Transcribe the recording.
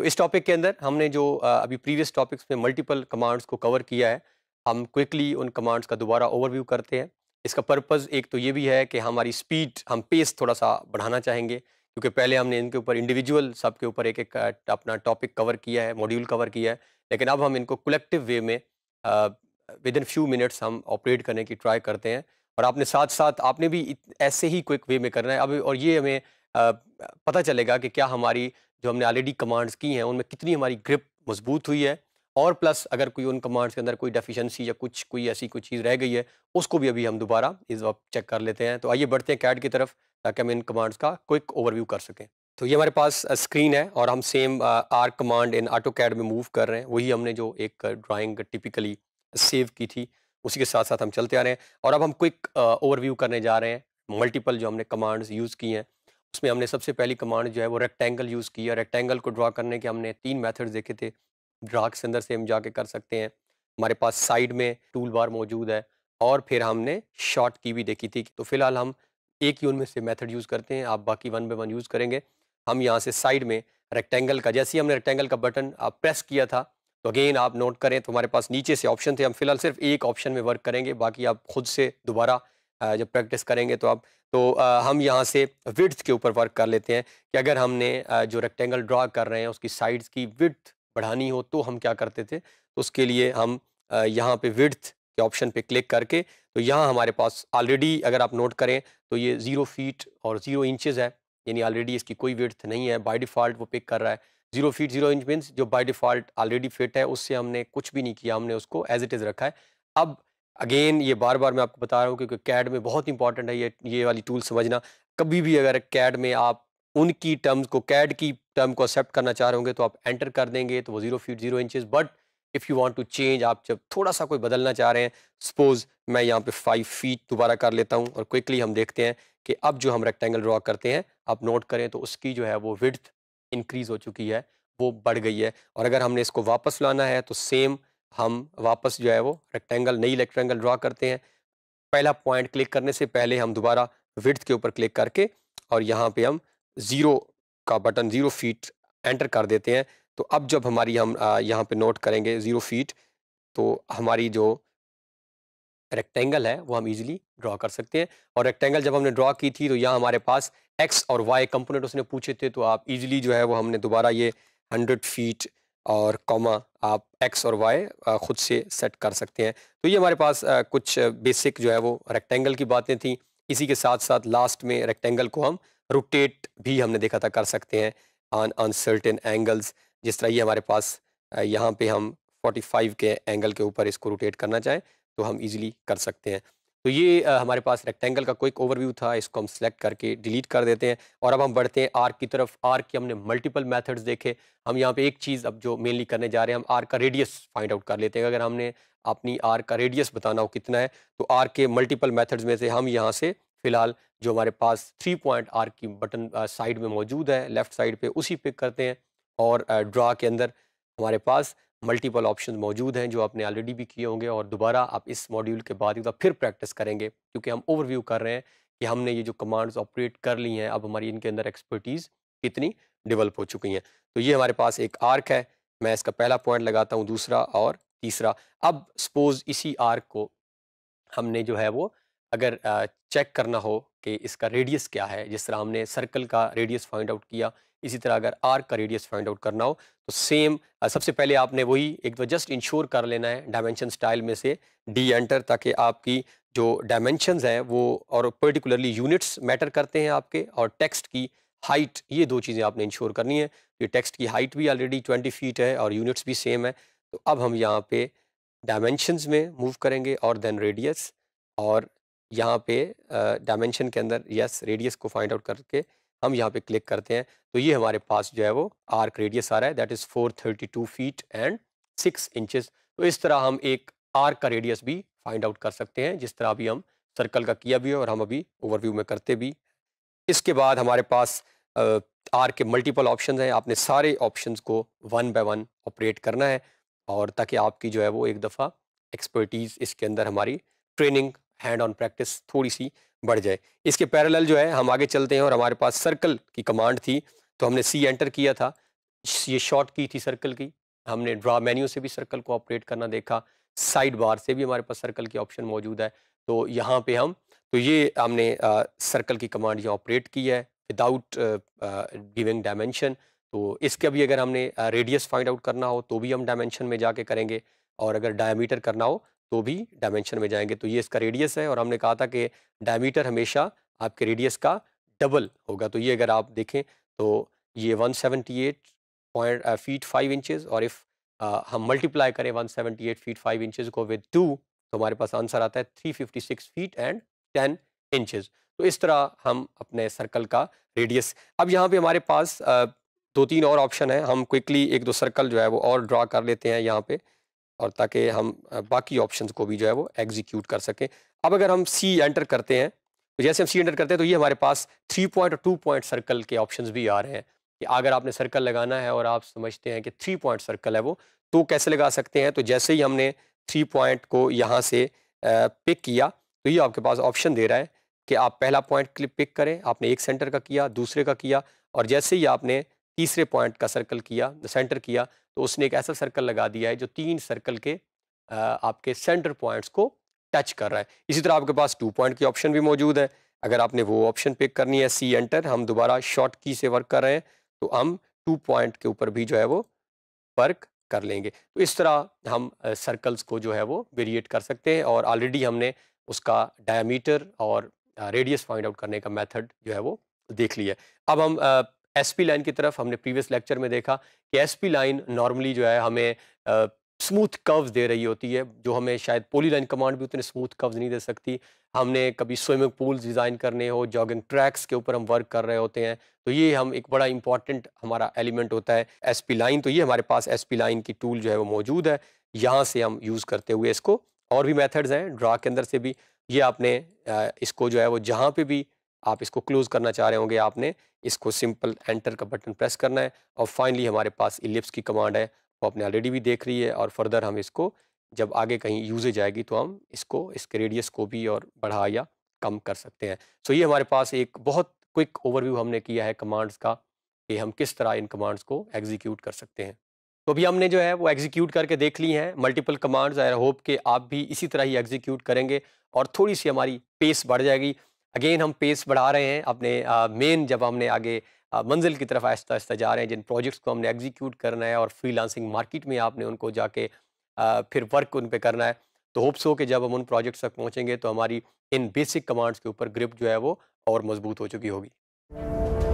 तो इस टॉपिक के अंदर हमने जो अभी प्रीवियस टॉपिक्स में मल्टीपल कमांड्स को कवर किया है हम क्विकली उन कमांड्स का दोबारा ओवरव्यू करते हैं इसका पर्पज़ एक तो ये भी है कि हमारी स्पीड हम पेस थोड़ा सा बढ़ाना चाहेंगे क्योंकि पहले हमने इनके ऊपर इंडिविजुअल सब के ऊपर एक एक अपना टॉपिक कवर किया है मॉड्यूल कवर किया है लेकिन अब हम इनको कलेक्टिव वे में विद इन फ्यू मिनट्स हम ऑपरेट करने की ट्राई करते हैं और आपने साथ साथ आपने भी ऐसे ही क्विक वे में करना है अब और ये हमें पता चलेगा कि क्या हमारी जो हमने ऑलरेडी कमांड्स की हैं उनमें कितनी हमारी ग्रिप मजबूत हुई है और प्लस अगर कोई उन कमांड्स के अंदर कोई डेफिशिएंसी या कुछ कोई ऐसी कोई चीज़ रह गई है उसको भी अभी हम दोबारा इस वक्त चेक कर लेते हैं तो आइए बढ़ते हैं कैट की तरफ ताकि हम इन कमांड्स का क्विक ओवरव्यू कर सकें तो ये हमारे पास स्क्रीन है और हम same are command in AutoCAD में मूव कर रहे हैं वही हमने जो एक ड्राइंग टिपिकली सेव की थी उसी के साथ साथ हम चलते आ रहे हैं और अब हम क्विक ओवरव्यू करने जा रहे हैं मल्टीपल जो हमने कमांड्स यूज़ किए हैं उसमें हमने सबसे पहली कमांड जो है वो रेक्टेंगल यूज़ किया रेक्टेंगल को ड्रा करने के हमने तीन मेथड्स देखे थे ड्रा के अंदर से हम जाके कर सकते हैं हमारे पास साइड में टूल बार मौजूद है और फिर हमने शॉर्ट की भी देखी थी तो फिलहाल हम एक ही उनमें से मेथड यूज़ करते हैं आप बाकी वन बाई वन यूज़ करेंगे हम यहाँ से साइड में रेक्टेंगल का जैसे ही हमने रेक्टेंगल का बटन आप प्रेस किया था तो अगेन आप नोट करें तो हमारे पास नीचे से ऑप्शन थे हम फिलहाल सिर्फ एक ऑप्शन में वर्क करेंगे बाकी आप खुद से दोबारा जब प्रैक्टिस करेंगे तो आप तो हम यहाँ से विड्थ के ऊपर वर्क कर लेते हैं कि अगर हमने जो रेक्टेंगल ड्रा कर रहे हैं उसकी साइड्स की विड्थ बढ़ानी हो तो हम क्या करते थे तो उसके लिए हम यहाँ पे विड्थ के ऑप्शन पे क्लिक करके तो यहाँ हमारे पास ऑलरेडी अगर आप नोट करें तो ये ज़ीरो फीट और ज़ीरो इंचज़ है यानी ऑलरेडी इसकी कोई विड्थ नहीं है बाई डिफ़ॉल्ट वो पिक कर रहा है zero feet zero inch means जो बाई डिफ़ॉल्ट ऑलरेडी फिट है उससे हमने कुछ भी नहीं किया हमने उसको एज इट इज़ रखा है अब अगेन ये बार बार मैं आपको बता रहा हूँ क्योंकि कैड में बहुत इंपॉर्टेंट है ये ये वाली टूल समझना कभी भी अगर कैड में आप उनकी टर्म्स को कैड की टर्म को एक्सेप्ट करना चाह रहे होंगे तो आप एंटर कर देंगे तो वो zero feet zero inches but if you want to change आप जब थोड़ा सा कोई बदलना चाह रहे हैं सपोज़ मैं यहाँ पे फाइव फीट दोबारा कर लेता हूँ और क्विकली हम देखते हैं कि अब जो हम रेक्टेंगल ड्रॉ करते हैं आप नोट करें तो उसकी जो है वो विड्थ इंक्रीज़ हो चुकी है वो बढ़ गई है और अगर हमने इसको वापस लाना है तो सेम हम वापस जो है वो रेक्टेंगल नई रेक्टेंगल ड्रा करते हैं पहला पॉइंट क्लिक करने से पहले हम दोबारा विथ के ऊपर क्लिक करके और यहाँ पे हम ज़ीरो का बटन ज़ीरो फीट एंटर कर देते हैं तो अब जब हमारी हम यहाँ पे नोट करेंगे ज़ीरो फीट तो हमारी जो रेक्टेंगल है वो हम इजीली ड्रा कर सकते हैं और रेक्टेंगल जब हमने ड्रा की थी तो यहाँ हमारे पास एक्स और वाई कंपोनेंट उसने पूछे थे तो आप ईजिली जो है वो हमने दोबारा ये हंड्रेड फीट और कॉमा आप एक्स और वाई ख़ुद से सेट कर सकते हैं तो ये हमारे पास कुछ बेसिक जो है वो रेक्टेंगल की बातें थी इसी के साथ साथ लास्ट में रेक्टेंगल को हम रोटेट भी हमने देखा था कर सकते हैं ऑन अनसर्टेन एंगल्स जिस तरह ये हमारे पास यहाँ पे हम 45 के एंगल के ऊपर इसको रोटेट करना चाहें तो हम इजीली कर सकते हैं तो ये आ, हमारे पास रेक्टेंगल का कोई ओवरव्यू था इसको हम सेलेक्ट करके डिलीट कर देते हैं और अब हम बढ़ते हैं आर्क की तरफ आर्क के हमने मल्टीपल मेथड्स देखे हम यहाँ पे एक चीज़ अब जो मेनली करने जा रहे हैं हम आर्क का रेडियस फाइंड आउट कर लेते हैं अगर हमने अपनी आर्क का रेडियस बताना हो कितना है तो आर्क के मल्टीपल मैथड्स में से हम यहाँ से फ़िलहाल जो हमारे पास थ्री पॉइंट आर्क की बटन साइड में मौजूद है लेफ़्ट साइड पर उसी पिक करते हैं और ड्रा के अंदर हमारे पास मल्टीपल ऑप्शन मौजूद हैं जो आपने ऑलरेडी भी किए होंगे और दोबारा आप इस मॉड्यूल के बाद एक बार फिर प्रैक्टिस करेंगे क्योंकि हम ओवरव्यू कर रहे हैं कि हमने ये जो कमांड्स ऑपरेट कर ली हैं अब हमारी इनके अंदर एक्सपर्टीज़ कितनी डेवलप हो चुकी हैं तो ये हमारे पास एक आर्क है मैं इसका पहला पॉइंट लगाता हूँ दूसरा और तीसरा अब सपोज इसी आर्क को हमने जो है वो अगर चेक करना हो कि इसका रेडियस क्या है जिस तरह हमने सर्कल का रेडियस फाइंड आउट किया इसी तरह अगर आर्क का रेडियस फाइंड आउट करना हो तो सेम सबसे पहले आपने वही एक तो जस्ट इंश्योर कर लेना है डायमेंशन स्टाइल में से डी एंटर ताकि आपकी जो डायमेंशनज हैं वो और पर्टिकुलरली यूनिट्स मैटर करते हैं आपके और टेक्स्ट की हाइट ये दो चीज़ें आपने इंश्योर करनी है कि टेक्स्ट की हाइट भी ऑलरेडी ट्वेंटी फीट है और यूनिट्स भी सेम है तो अब हम यहाँ पे डायमेंशनस में मूव करेंगे और देन रेडियस और यहाँ पे डायमेंशन के अंदर यस रेडियस को फाइंड आउट करके हम यहाँ पे क्लिक करते हैं तो ये हमारे पास जो है वो आर्क रेडियस आ रहा है that is four thirty two feet and six inches तो इस तरह हम एक आर्क का रेडियस भी फाइंड आउट कर सकते हैं जिस तरह अभी हम सर्कल का किया भी है और हम अभी ओवरव्यू में करते भी इसके बाद हमारे पास आर के मल्टीपल ऑप्शन हैं आपने सारे ऑप्शन को वन बाय वन ऑपरेट करना है और ताकि आपकी जो है वो एक दफ़ा एक्सपर्टीज़ इसके अंदर हमारी ट्रेनिंग हैंड ऑन प्रैक्टिस थोड़ी सी बढ़ जाए इसके पैरेलल जो है हम आगे चलते हैं और हमारे पास सर्कल की कमांड थी तो हमने सी एंटर किया था ये शॉर्ट की थी सर्कल की हमने ड्रा मेन्यू से भी सर्कल को ऑपरेट करना देखा साइड बार से भी हमारे पास सर्कल की ऑप्शन मौजूद है तो यहाँ पे हम तो ये हमने आ, सर्कल की कमांड यहाँ ऑपरेट की है विदाउट गिविंग डायमेंशन तो इसके भी अगर हमने रेडियस फाइंड आउट करना हो तो भी हम डायमेंशन में जाके करेंगे और अगर डायमीटर करना हो तो भी डायमेंशन में जाएंगे तो ये इसका रेडियस है और हमने कहा था कि डायमीटर हमेशा आपके रेडियस का डबल होगा तो ये अगर आप देखें तो ये 178 पॉइंट फीट फाइव इंचज़ और इफ़ हम मल्टीप्लाई करें 178 फीट फाइव इंचज को विद टू तो हमारे पास आंसर आता है 356 फीट एंड 10 इंचज़ तो इस तरह हम अपने सर्कल का रेडियस अब यहाँ पे हमारे पास दो तीन और ऑप्शन है हम क्विकली एक दो सर्कल जो है वो और ड्रा कर लेते हैं यहाँ पे और ताकि हम बाकी ऑप्शन को भी जो है वो एग्जीक्यूट कर सकें अब अगर हम सी एंटर करते हैं तो जैसे हम सी एंटर करते हैं तो ये हमारे पास थ्री पॉइंट और टू पॉइंट सर्कल के ऑप्शन भी आ रहे हैं कि अगर आपने सर्कल लगाना है और आप समझते हैं कि थ्री पॉइंट सर्कल है वो तो कैसे लगा सकते हैं तो जैसे ही हमने थ्री पॉइंट को यहाँ से पिक किया तो ये आपके पास ऑप्शन दे रहा है कि आप पहला पॉइंट क्लिप पिक करें आपने एक सेंटर का किया दूसरे का किया और जैसे ही आपने तीसरे पॉइंट का सर्कल किया सेंटर किया तो उसने एक ऐसा सर्कल लगा दिया है जो तीन सर्कल के आपके सेंटर पॉइंट्स को टच कर रहा है इसी तरह आपके पास टू पॉइंट की ऑप्शन भी मौजूद है अगर आपने वो ऑप्शन पिक करनी है सी एंटर हम दोबारा शॉर्ट की से वर्क कर रहे हैं तो हम टू पॉइंट के ऊपर भी जो है वो वर्क कर लेंगे तो इस तरह हम सर्कल्स को जो है वो वेरिएट कर सकते हैं और ऑलरेडी हमने उसका डायमीटर और रेडियस फाइंड आउट करने का मेथड जो है वो देख लिया अब हम एसपी लाइन की तरफ हमने प्रीवियस लेक्चर में देखा कि एसपी लाइन नॉर्मली जो है हमें स्मूथ कर्व्स दे रही होती है जो हमें शायद पोली लाइन कमांड भी उतने स्मूथ कर्व्स नहीं दे सकती हमने कभी स्विमिंग पूल्स डिज़ाइन करने हो जॉगिंग ट्रैक्स के ऊपर हम वर्क कर रहे होते हैं तो ये हम एक बड़ा इंपॉर्टेंट हमारा एलिमेंट होता है पी लाइन तो ये हमारे पास पी लाइन की टूल जो है वो मौजूद है यहाँ से हम यूज़ करते हुए इसको और भी मेथड्स हैं ड्रा के अंदर से भी ये आपने इसको जो है वो जहाँ पे भी आप इसको क्लोज करना चाह रहे होंगे आपने इसको सिंपल एंटर का बटन प्रेस करना है और फाइनली हमारे पास इलिप्स की कमांड है वो आपने ऑलरेडी भी देख रही है और फर्दर हम इसको जब आगे कहीं यूजे जाएगी तो हम इसको इसके रेडियस को भी और बढ़ा या कम कर सकते हैं सो ये हमारे पास एक बहुत क्विक ओवरव्यू हमने किया है कमांड्स का कि हम किस तरह इन कमांड्स को एग्जीक्यूट कर सकते हैं तो अभी हमने जो है वो एग्जीक्यूट करके देख ली हैं मल्टीपल कमांड्स आई होप कि आप भी इसी तरह ही एग्जीक्यूट करेंगे और थोड़ी सी हमारी पेस बढ़ जाएगी अगेन हम पेस बढ़ा रहे हैं अपने मेन जब हमने आगे मंजिल की तरफ आहिस्ता आहिस्ता जा रहे हैं जिन प्रोजेक्ट्स को हमने एग्जीक्यूट करना है और फ्रीलांसिंग मार्केट में आपने उनको जाके फिर वर्क उन पर करना है तो होप्स हो कि जब हम उन प्रोजेक्ट्स तक पहुँचेंगे तो हमारी इन बेसिक कमांड्स के ऊपर ग्रिप जो है वो और मजबूत हो चुकी होगी